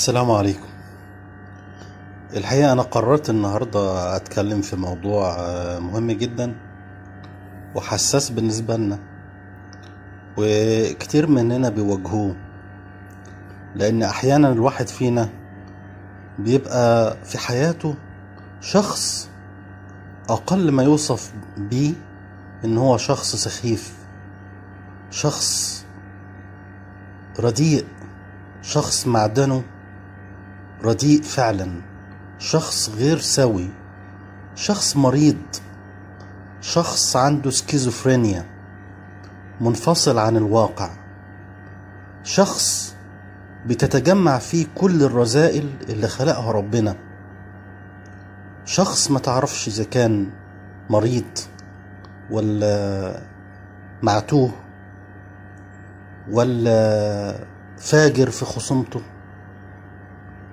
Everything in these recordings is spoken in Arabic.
السلام عليكم الحقيقة أنا قررت النهاردة أتكلم في موضوع آه، مهم جدا وحساس بالنسبة لنا وكتير مننا بيواجهوه لأن أحيانا الواحد فينا بيبقى في حياته شخص أقل ما يوصف بيه إن هو شخص سخيف شخص رديء شخص معدنه رديء فعلا شخص غير سوي شخص مريض شخص عنده سكيزوفرينيا منفصل عن الواقع شخص بتتجمع فيه كل الرذائل اللي خلقها ربنا شخص ما تعرفش اذا كان مريض ولا معتوه ولا فاجر في خصومته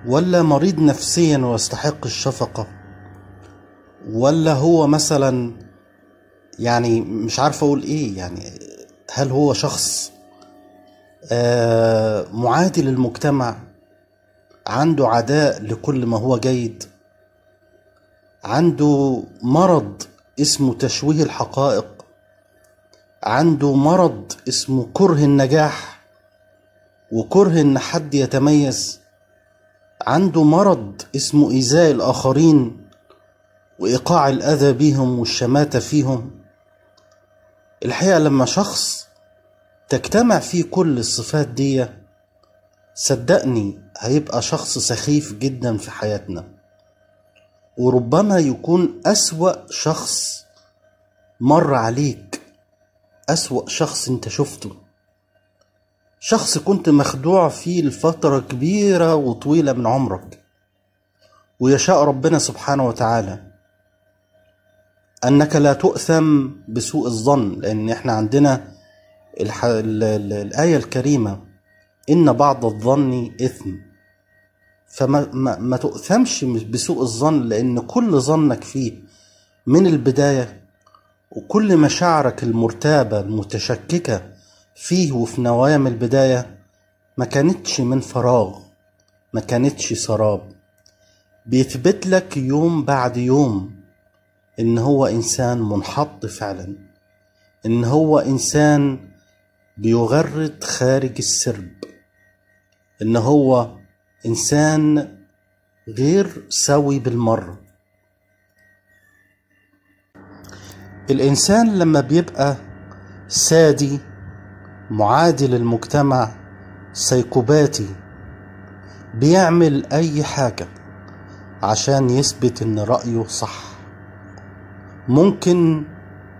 ولا مريض نفسيا ويستحق الشفقة ولا هو مثلا يعني مش عارف اقول ايه يعني هل هو شخص آه معادي للمجتمع عنده عداء لكل ما هو جيد عنده مرض اسمه تشويه الحقائق عنده مرض اسمه كره النجاح وكره ان حد يتميز عنده مرض اسمه إيذاء الآخرين وإيقاع الأذى بهم والشماتة فيهم الحقيقة لما شخص تجتمع فيه كل الصفات دي صدقني هيبقى شخص سخيف جدا في حياتنا وربما يكون أسوأ شخص مر عليك أسوأ شخص انت شفته شخص كنت مخدوع فيه لفترة كبيرة وطويلة من عمرك ويشاء ربنا سبحانه وتعالى أنك لا تؤثم بسوء الظن لأن إحنا عندنا الح... ال... ال... الآية الكريمة إن بعض الظن إثم فما ما... ما تؤثمش بسوء الظن لأن كل ظنك فيه من البداية وكل مشاعرك المرتابة المتشككة فيه وفي نوايا من البداية ما كانتش من فراغ ما كانتش سراب بيثبت لك يوم بعد يوم ان هو انسان منحط فعلا ان هو انسان بيغرد خارج السرب ان هو انسان غير سوي بالمره الانسان لما بيبقى سادي معادي للمجتمع سيكوباتي بيعمل أي حاجة عشان يثبت إن رأيه صح ممكن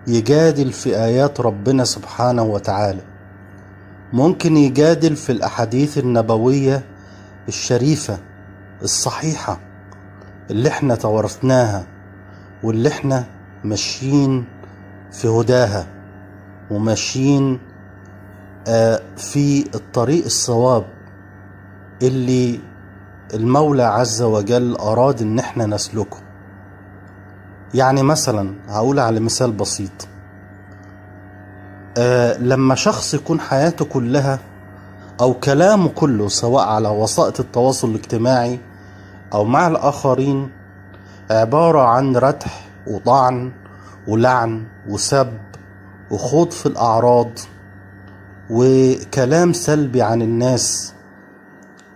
يجادل في آيات ربنا سبحانه وتعالى ممكن يجادل في الأحاديث النبوية الشريفة الصحيحة اللي احنا توارثناها واللي احنا ماشيين في هداها وماشيين في الطريق الصواب اللي المولى عز وجل أراد إن احنا نسلكه يعني مثلا هقول على مثال بسيط آه، لما شخص يكون حياته كلها أو كلامه كله سواء على وسائط التواصل الاجتماعي أو مع الآخرين عبارة عن ردح وطعن ولعن وسب وخوض في الأعراض وكلام سلبي عن الناس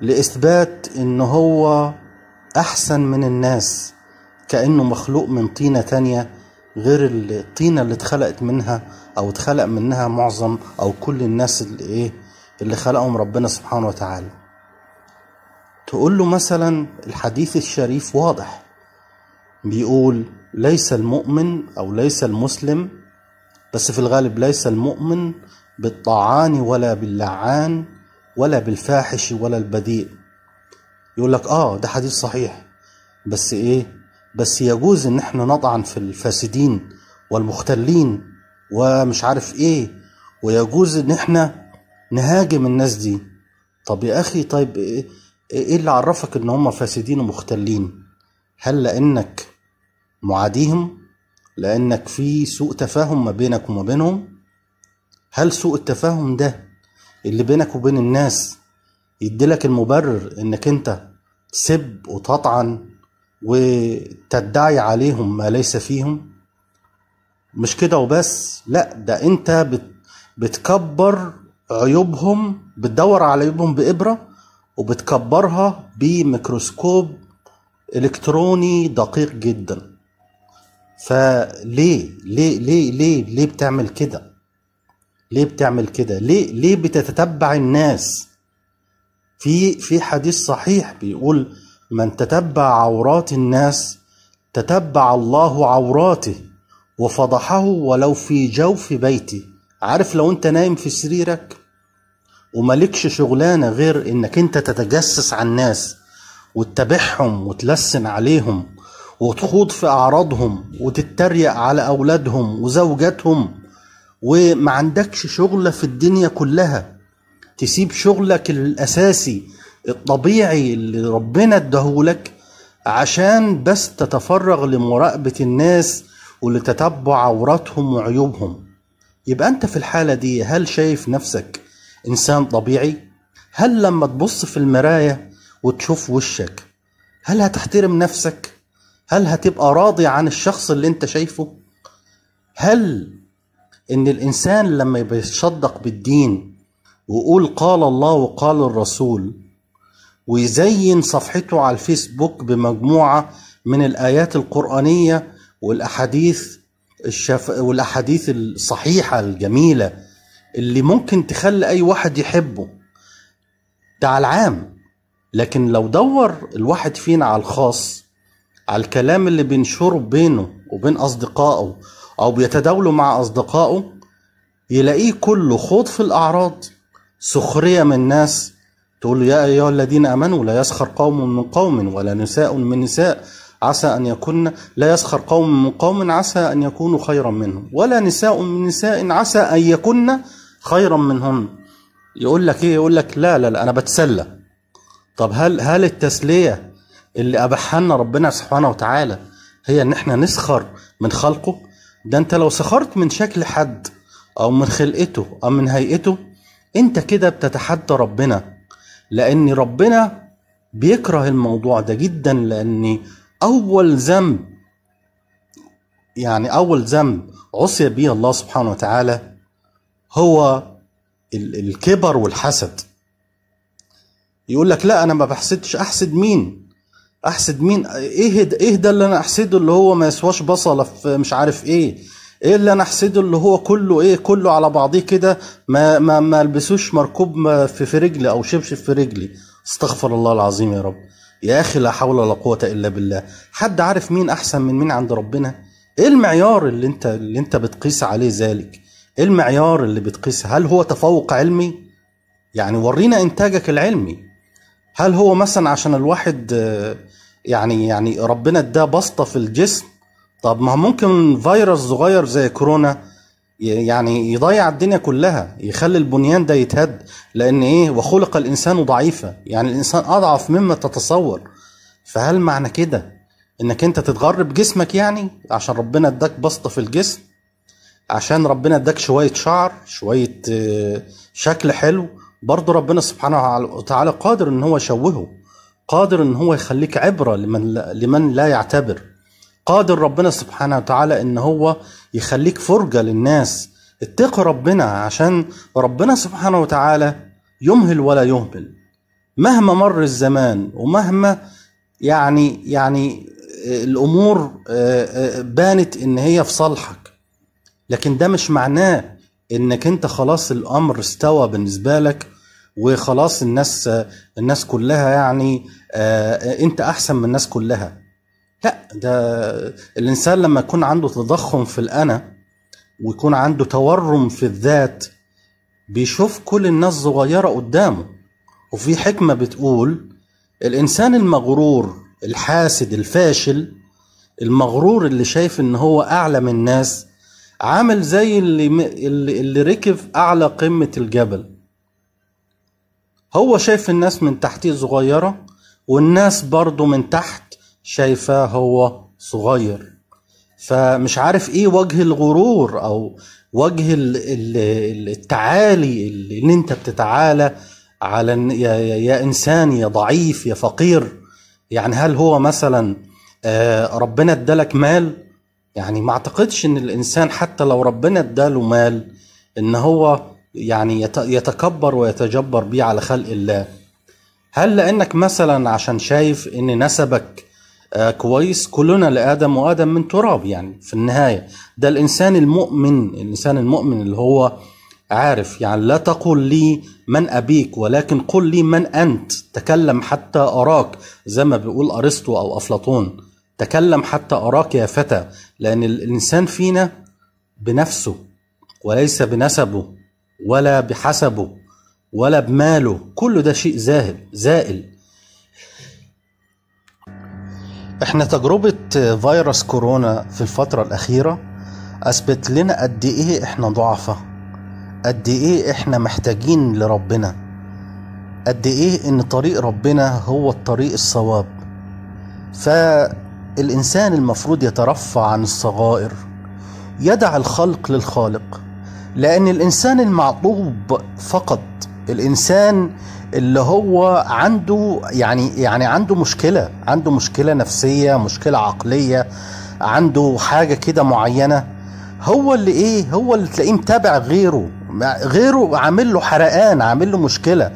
لإثبات إن هو أحسن من الناس كأنه مخلوق من طينة تانية غير الطينة اللي اتخلقت منها أو اتخلق منها معظم أو كل الناس اللي إيه اللي خلقهم ربنا سبحانه وتعالى تقول له مثلا الحديث الشريف واضح بيقول ليس المؤمن أو ليس المسلم بس في الغالب ليس المؤمن بالطعان ولا باللعان ولا بالفاحش ولا البذيء يقول لك اه ده حديث صحيح بس ايه بس يجوز ان احنا نطعن في الفاسدين والمختلين ومش عارف ايه ويجوز ان احنا نهاجم الناس دي طب يا اخي طيب ايه, إيه اللي عرفك ان هم فاسدين ومختلين هل لانك معاديهم لانك في سوء تفاهم ما بينك وما بينهم هل سوء التفاهم ده اللي بينك وبين الناس يديلك المبرر انك انت تسب وتطعن وتدعي عليهم ما ليس فيهم مش كده وبس لا ده انت بت بتكبر عيوبهم بتدور على عيوبهم بإبرة وبتكبرها بميكروسكوب إلكتروني دقيق جدا فليه ليه ليه ليه ليه بتعمل كده ليه بتعمل كده ليه ليه بتتتبع الناس في في حديث صحيح بيقول من تتبع عورات الناس تتبع الله عوراته وفضحه ولو في جوف بيته عارف لو انت نايم في سريرك وملكش شغلانه غير انك انت تتجسس على الناس وتتابعهم وتلسن عليهم وتخوض في اعراضهم وتتريق على اولادهم وزوجاتهم وما عندكش شغلة في الدنيا كلها تسيب شغلك الأساسي الطبيعي اللي ربنا اداهولك عشان بس تتفرغ لمراقبة الناس ولتتبع عوراتهم وعيوبهم يبقى أنت في الحالة دي هل شايف نفسك إنسان طبيعي؟ هل لما تبص في المراية وتشوف وشك هل هتحترم نفسك؟ هل هتبقى راضي عن الشخص اللي أنت شايفه؟ هل ان الانسان لما بيتصدق بالدين ويقول قال الله وقال الرسول ويزين صفحته على الفيسبوك بمجموعه من الايات القرانيه والاحاديث الشف... والاحاديث الصحيحه الجميله اللي ممكن تخلي اي واحد يحبه ده على العام لكن لو دور الواحد فينا على الخاص على الكلام اللي بينشره بينه وبين اصدقائه أو بيتداولوا مع أصدقائه يلاقيه كله خوض في الأعراض سخرية من الناس تقول له يا أيها الذين أمنوا لا يسخر قوم من قوم ولا نساء من نساء عسى أن يكون لا يسخر قوم من قوم عسى أن يكونوا خيرا منهم ولا نساء من نساء عسى أن يكون خيرا منهم يقول لك إيه يقول لك لا لا لا أنا بتسلى طب هل هل التسلية اللي أباحها لنا ربنا سبحانه وتعالى هي إن إحنا نسخر من خلقه ده انت لو سخرت من شكل حد او من خلقته او من هيئته انت كده بتتحدى ربنا لان ربنا بيكره الموضوع ده جدا لان اول ذنب يعني اول ذنب عصي به الله سبحانه وتعالى هو الكبر والحسد يقول لك لا انا ما بحسدش احسد مين احسد مين ايه ده ايه ده اللي انا احسده اللي هو ما يسواش بصله في مش عارف ايه ايه اللي انا احسده اللي هو كله ايه كله على بعضيه كده ما ما ما البسوش مركوب في في رجلي او شبشب في رجلي استغفر الله العظيم يا رب يا اخي لا حول ولا قوه الا بالله حد عارف مين احسن من مين عند ربنا ايه المعيار اللي انت اللي انت بتقيس عليه ذلك ايه المعيار اللي بتقيسه هل هو تفوق علمي يعني ورينا انتاجك العلمي هل هو مثلا عشان الواحد آه يعني يعني ربنا اداه بسطه في الجسم طب ما ممكن فيروس صغير زي كورونا يعني يضيع الدنيا كلها يخلي البنيان ده يتهد لان ايه وخلق الانسان ضعيفا يعني الانسان اضعف مما تتصور فهل معنى كده انك انت تتغرب جسمك يعني عشان ربنا اداك بسطه في الجسم عشان ربنا اداك شويه شعر شويه آه، شكل حلو برضو ربنا سبحانه وتعالى قادر ان هو يشوهه قادر ان هو يخليك عبره لمن لا لمن لا يعتبر قادر ربنا سبحانه وتعالى ان هو يخليك فرجه للناس اتقوا ربنا عشان ربنا سبحانه وتعالى يمهل ولا يهمل مهما مر الزمان ومهما يعني يعني الامور آه، آه، بانت ان هي في صالحك لكن ده مش معناه انك انت خلاص الامر استوى بالنسبه لك وخلاص الناس الناس كلها يعني آه، انت احسن من الناس كلها لا ده الانسان لما يكون عنده تضخم في الانا ويكون عنده تورم في الذات بيشوف كل الناس صغيره قدامه وفي حكمه بتقول الانسان المغرور الحاسد الفاشل المغرور اللي شايف ان هو اعلى من الناس عامل زي اللي اللي, ركب اعلى قمه الجبل هو شايف الناس من تحتيه صغيرة والناس برضه من تحت شايفاه هو صغير فمش عارف ايه وجه الغرور او وجه التعالي اللي انت بتتعالى على يا, يا انسان يا ضعيف يا فقير يعني هل هو مثلا آه، ربنا ادالك مال يعني ما اعتقدش ان الانسان حتى لو ربنا اداله مال ان هو يعني يتكبر ويتجبر بيه على خلق الله هل لانك مثلا عشان شايف ان نسبك آه، كويس كلنا لادم وادم من تراب يعني في النهايه ده الانسان المؤمن الانسان المؤمن اللي هو عارف يعني لا تقل لي من ابيك ولكن قل لي من انت تكلم حتى اراك زي ما بيقول ارسطو او افلاطون تكلم حتى اراك يا فتى لان الانسان فينا بنفسه وليس بنسبه ولا بحسبه ولا بماله كل ده شيء زاهب زائل احنا تجربة فيروس كورونا في الفترة الأخيرة أثبت لنا قد إيه احنا ضعفة قد إيه احنا محتاجين لربنا قد إيه إن طريق ربنا هو الطريق الصواب فالإنسان المفروض يترفع عن الصغائر يدع الخلق للخالق لأن الإنسان المعطوب فقط الإنسان اللي هو عنده يعني يعني عنده مشكلة عنده مشكلة نفسية مشكلة عقلية عنده حاجة كده معينة هو اللي إيه هو اللي تلاقيه متابع غيره غيره عامل له حرقان عامل له مشكلة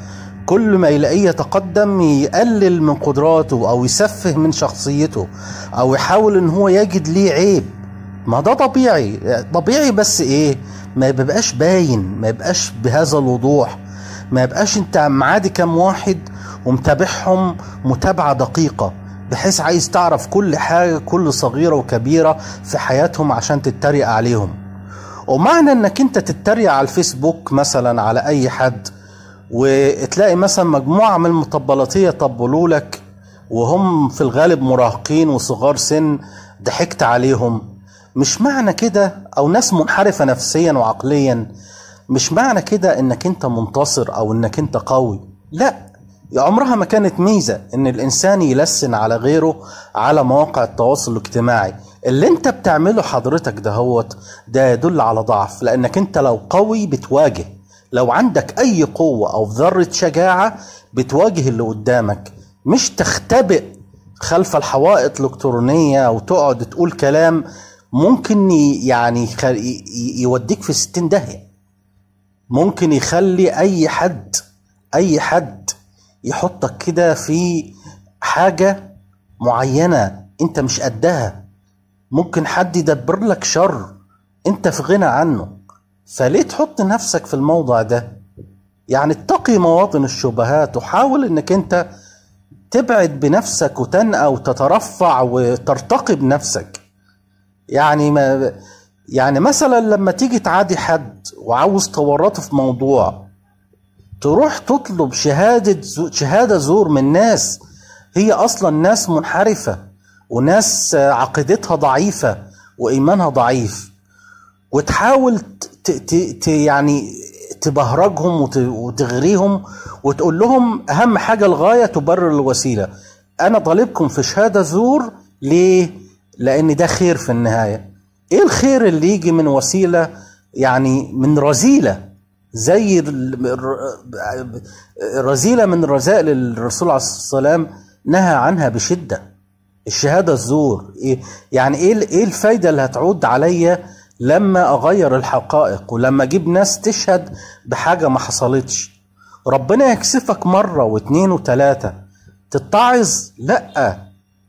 كل ما يلاقيه يتقدم يقلل من قدراته او يسفه من شخصيته او يحاول ان هو يجد ليه عيب ما ده طبيعي طبيعي بس ايه ما بيبقاش باين ما يبقاش بهذا الوضوح ما يبقاش انت معادي كام واحد ومتابعهم متابعة دقيقة بحيث عايز تعرف كل حاجة كل صغيرة وكبيرة في حياتهم عشان تتريق عليهم ومعنى انك انت تتريق على الفيسبوك مثلا على اي حد وتلاقي مثلا مجموعة من المطبلاتية طبلوا لك وهم في الغالب مراهقين وصغار سن ضحكت عليهم مش معنى كده او ناس منحرفه نفسيا وعقليا مش معنى كده انك انت منتصر او انك انت قوي لا عمرها ما كانت ميزه ان الانسان يلسن على غيره على مواقع التواصل الاجتماعي اللي انت بتعمله حضرتك دهوت ده يدل على ضعف لانك انت لو قوي بتواجه لو عندك اي قوه او ذره شجاعه بتواجه اللي قدامك مش تختبئ خلف الحوائط الالكترونيه وتقعد تقول كلام ممكن يعني يوديك في 60 داهيه ممكن يخلي اي حد اي حد يحطك كده في حاجه معينه انت مش قدها ممكن حد يدبر لك شر انت في غنى عنه فليه تحط نفسك في الموضع ده يعني اتقي مواطن الشبهات وحاول انك انت تبعد بنفسك وتنأى وتترفع وترتقي بنفسك يعني ما يعني مثلا لما تيجي تعادي حد وعاوز تورطه في موضوع تروح تطلب شهادة شهادة زور من ناس هي أصلا ناس منحرفة وناس عقيدتها ضعيفة وإيمانها ضعيف وتحاول ت ت ت يعني تبهرجهم وتغريهم وتقول لهم أهم حاجة الغاية تبرر الوسيلة أنا طالبكم في شهادة زور ليه؟ لان ده خير في النهايه ايه الخير اللي يجي من وسيله يعني من رذيله زي رذيله من رزائل الرسول عليه الصلاه والسلام نهى عنها بشده الشهاده الزور إيه يعني ايه ايه الفايده اللي هتعود عليا لما اغير الحقائق ولما اجيب ناس تشهد بحاجه ما حصلتش ربنا يكسفك مره واتنين وتلاته تتعظ لا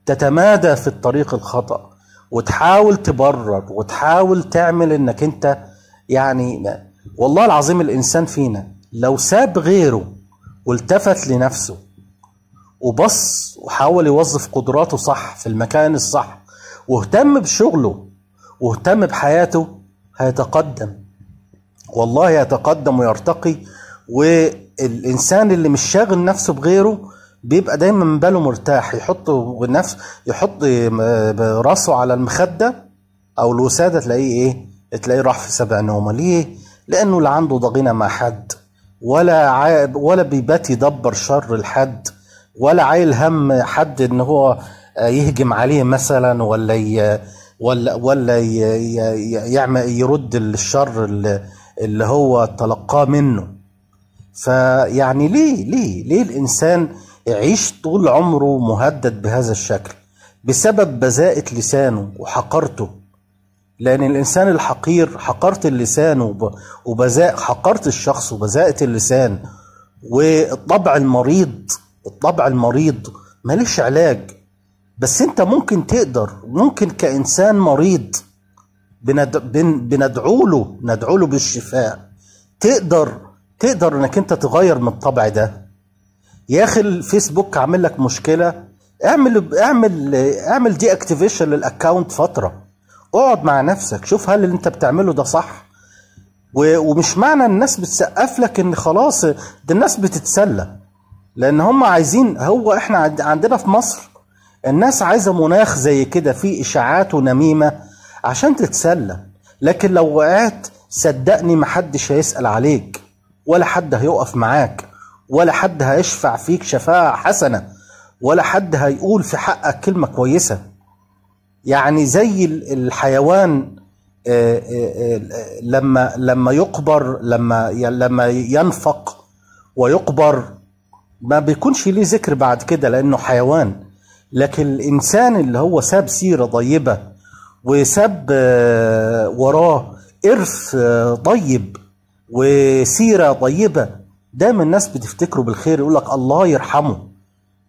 تتمادى في الطريق الخطأ وتحاول تبرر وتحاول تعمل انك انت يعني والله العظيم الانسان فينا لو ساب غيره والتفت لنفسه وبص وحاول يوظف قدراته صح في المكان الصح واهتم بشغله واهتم بحياته هيتقدم والله يتقدم ويرتقي والإنسان اللي مش شاغل نفسه بغيره بيبقى دايما باله مرتاح يحط نفس يحط راسه على المخده او الوساده تلاقيه ايه تلاقيه راح في سبع نومه ليه لانه لا عنده ضغينه مع حد ولا عايب ولا بيبات يدبر شر لحد ولا عايل هم حد ان هو آه، يهجم عليه مثلا ولا ي... ولا ولا ي... يعمل يرد الشر اللي هو تلقاه منه فيعني ليه ليه ليه الانسان يعيش طول عمره مهدد بهذا الشكل بسبب بذاءة لسانه وحقرته لأن الإنسان الحقير حقرت اللسان وبذاء حقرت الشخص وبزاءة اللسان والطبع المريض الطبع المريض ماليش علاج بس انت ممكن تقدر ممكن كإنسان مريض بند... بن... بندعو له ندعو له بالشفاء تقدر تقدر انك انت تغير من الطبع ده يا اخي الفيسبوك عامل لك مشكله اعمل اعمل اعمل دي اكتيفيشن للاكونت فتره اقعد مع نفسك شوف هل اللي انت بتعمله ده صح ومش معنى الناس بتسقف لك ان خلاص ده الناس بتتسلى لان هم عايزين هو احنا عندنا في مصر الناس عايزه مناخ زي كده فيه اشاعات ونميمه عشان تتسلى لكن لو وقعت صدقني محدش هيسال عليك ولا حد هيقف معاك ولا حد هيشفع فيك شفاعة حسنة ولا حد هيقول في حقك كلمة كويسة يعني زي الحيوان آه، آه، آه، لما لما يقبر لما لما ينفق ويقبر ما بيكونش ليه ذكر بعد كده لانه حيوان لكن الانسان اللي هو ساب سيره طيبه وساب وراه إرث طيب وسيرة طيبة دايما الناس بتفتكره بالخير يقول لك الله يرحمه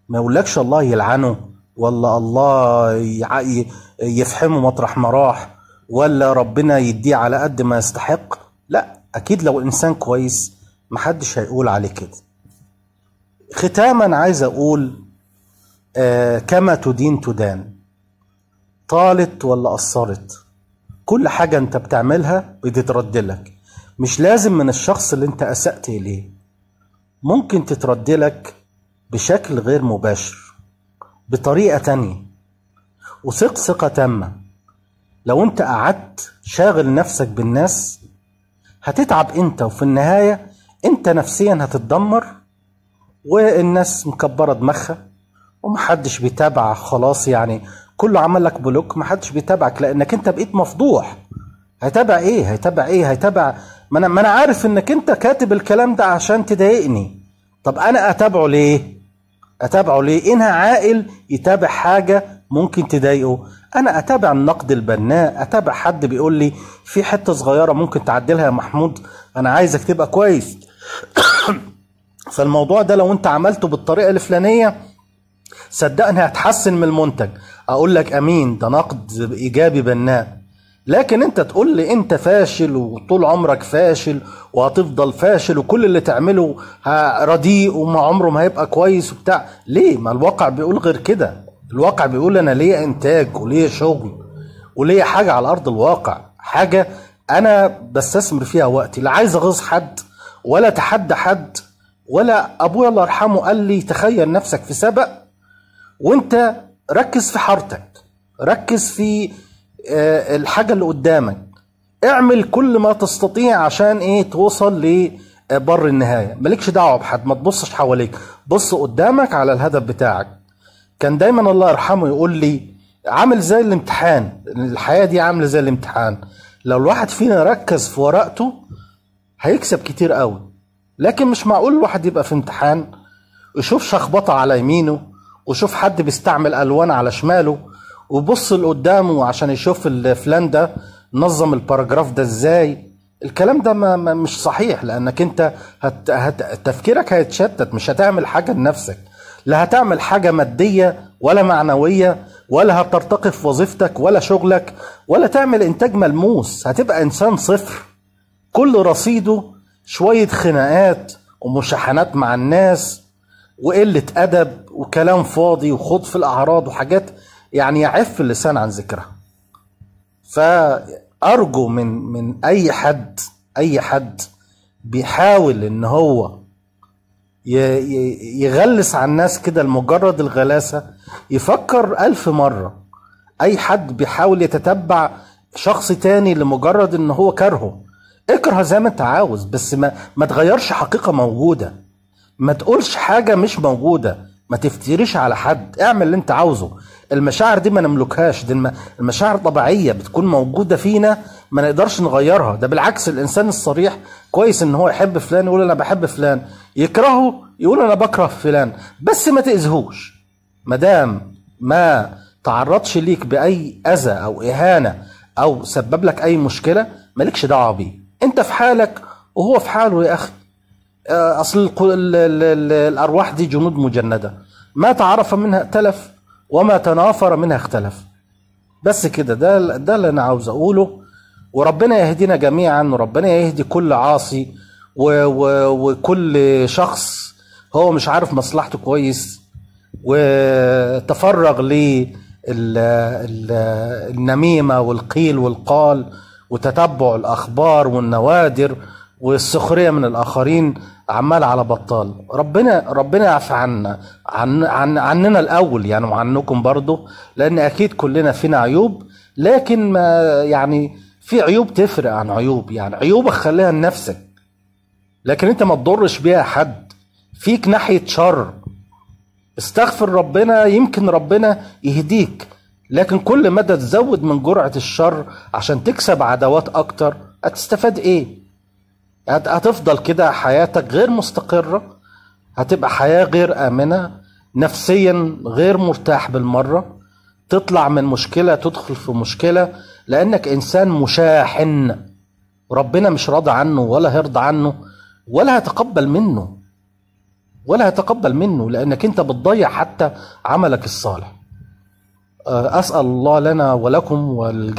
ما يقولكش الله يلعنه ولا الله يفحمه مطرح ما راح ولا ربنا يديه على قد ما يستحق لا اكيد لو انسان كويس محدش هيقول عليه كده ختاما عايز اقول آه كما تدين تدان طالت ولا قصرت كل حاجة انت بتعملها بتتردلك مش لازم من الشخص اللي انت اسأت اليه ممكن تترد لك بشكل غير مباشر بطريقة تانية وثق ثقة تامة لو انت قعدت شاغل نفسك بالناس هتتعب انت وفي النهاية انت نفسيا هتتدمر والناس مكبرة دماغها ومحدش بيتابع خلاص يعني كله عمل لك بلوك محدش بيتابعك لانك انت بقيت مفضوح هيتابع ايه هيتابع ايه هيتابع ما انا ما انا عارف انك انت كاتب الكلام ده عشان تضايقني طب انا اتابعه ليه اتابعه ليه انها عاقل يتابع حاجه ممكن تضايقه انا اتابع النقد البناء اتابع حد بيقول لي في حته صغيره ممكن تعدلها يا محمود انا عايزك تبقى كويس فالموضوع ده لو انت عملته بالطريقه الفلانيه صدقني هتحسن من المنتج اقول لك امين ده نقد ايجابي بناء لكن انت تقول لي انت فاشل وطول عمرك فاشل وهتفضل فاشل وكل اللي تعمله رديء وما عمره ما هيبقى كويس وبتاع ليه ما الواقع بيقول غير كده الواقع بيقول انا ليا انتاج وليا شغل وليا حاجه على ارض الواقع حاجه انا بستثمر فيها وقتي لا عايز اغيظ حد ولا اتحدى حد ولا ابويا الله يرحمه قال لي تخيل نفسك في سبق وانت ركز في حارتك ركز في آه، الحاجه اللي قدامك اعمل كل ما تستطيع عشان ايه توصل لبر آه، النهايه مالكش دعوه بحد ما تبصش حواليك بص قدامك على الهدف بتاعك كان دايما الله يرحمه يقول لي عامل زي الامتحان الحياه دي عامله زي الامتحان لو الواحد فينا ركز في ورقته هيكسب كتير قوي لكن مش معقول الواحد يبقى في امتحان يشوف شخبطه على يمينه وشوف حد بيستعمل الوان على شماله وبص لقدامه عشان يشوف الفلان ده نظم الباراجراف ده ازاي الكلام ده ما مش صحيح لانك انت هت هت تفكيرك هيتشتت مش هتعمل حاجه لنفسك لا هتعمل حاجه ماديه ولا معنويه ولا هترتقي في وظيفتك ولا شغلك ولا تعمل انتاج ملموس هتبقى انسان صفر كل رصيده شويه خناقات ومشاحنات مع الناس وقله ادب وكلام فاضي وخوض في الاعراض وحاجات يعني يعف اللسان عن ذكرها فأرجو من من أي حد أي حد بيحاول إن هو يغلس على الناس كده لمجرد الغلاسة يفكر ألف مرة أي حد بيحاول يتتبع شخص تاني لمجرد إن هو كارهه اكره زي ما أنت عاوز بس ما, ما تغيرش حقيقة موجودة ما تقولش حاجة مش موجودة ما تفتريش على حد اعمل اللي انت عاوزه المشاعر دي ما نملكهاش دي المشاعر طبيعية بتكون موجودة فينا ما نقدرش نغيرها ده بالعكس الإنسان الصريح كويس إن هو يحب فلان يقول أنا بحب فلان يكرهه يقول أنا بكره فلان بس ما تأذيهوش ما دام ما تعرضش ليك بأي أذى أو إهانة أو سبب لك أي مشكلة مالكش دعوة بيه أنت في حالك وهو في حاله يا أخي آه، اصل الارواح دي جنود مجنده ما تعرف منها ائتلف وما تنافر منها اختلف بس كده ده ده اللي انا عاوز اقوله وربنا يهدينا جميعا وربنا يهدي كل عاصي و و وكل شخص هو مش عارف مصلحته كويس وتفرغ ل النميمه والقيل والقال وتتبع الاخبار والنوادر والسخريه من الاخرين عمال على بطال ربنا ربنا يعفى عنا عن عن عننا الاول يعني وعنكم برضه لان اكيد كلنا فينا عيوب لكن ما يعني في عيوب تفرق عن عيوب يعني عيوبك خليها لنفسك لكن انت ما تضرش بيها حد فيك ناحيه شر استغفر ربنا يمكن ربنا يهديك لكن كل ما تزود من جرعه الشر عشان تكسب عداوات اكتر هتستفاد ايه هتفضل كده حياتك غير مستقرة هتبقى حياة غير آمنة نفسيا غير مرتاح بالمرة تطلع من مشكلة تدخل في مشكلة لأنك إنسان مشاحن ربنا مش راضى عنه ولا هيرضى عنه ولا هيتقبل منه ولا هيتقبل منه لأنك أنت بتضيع حتى عملك الصالح أسأل الله لنا ولكم والجميع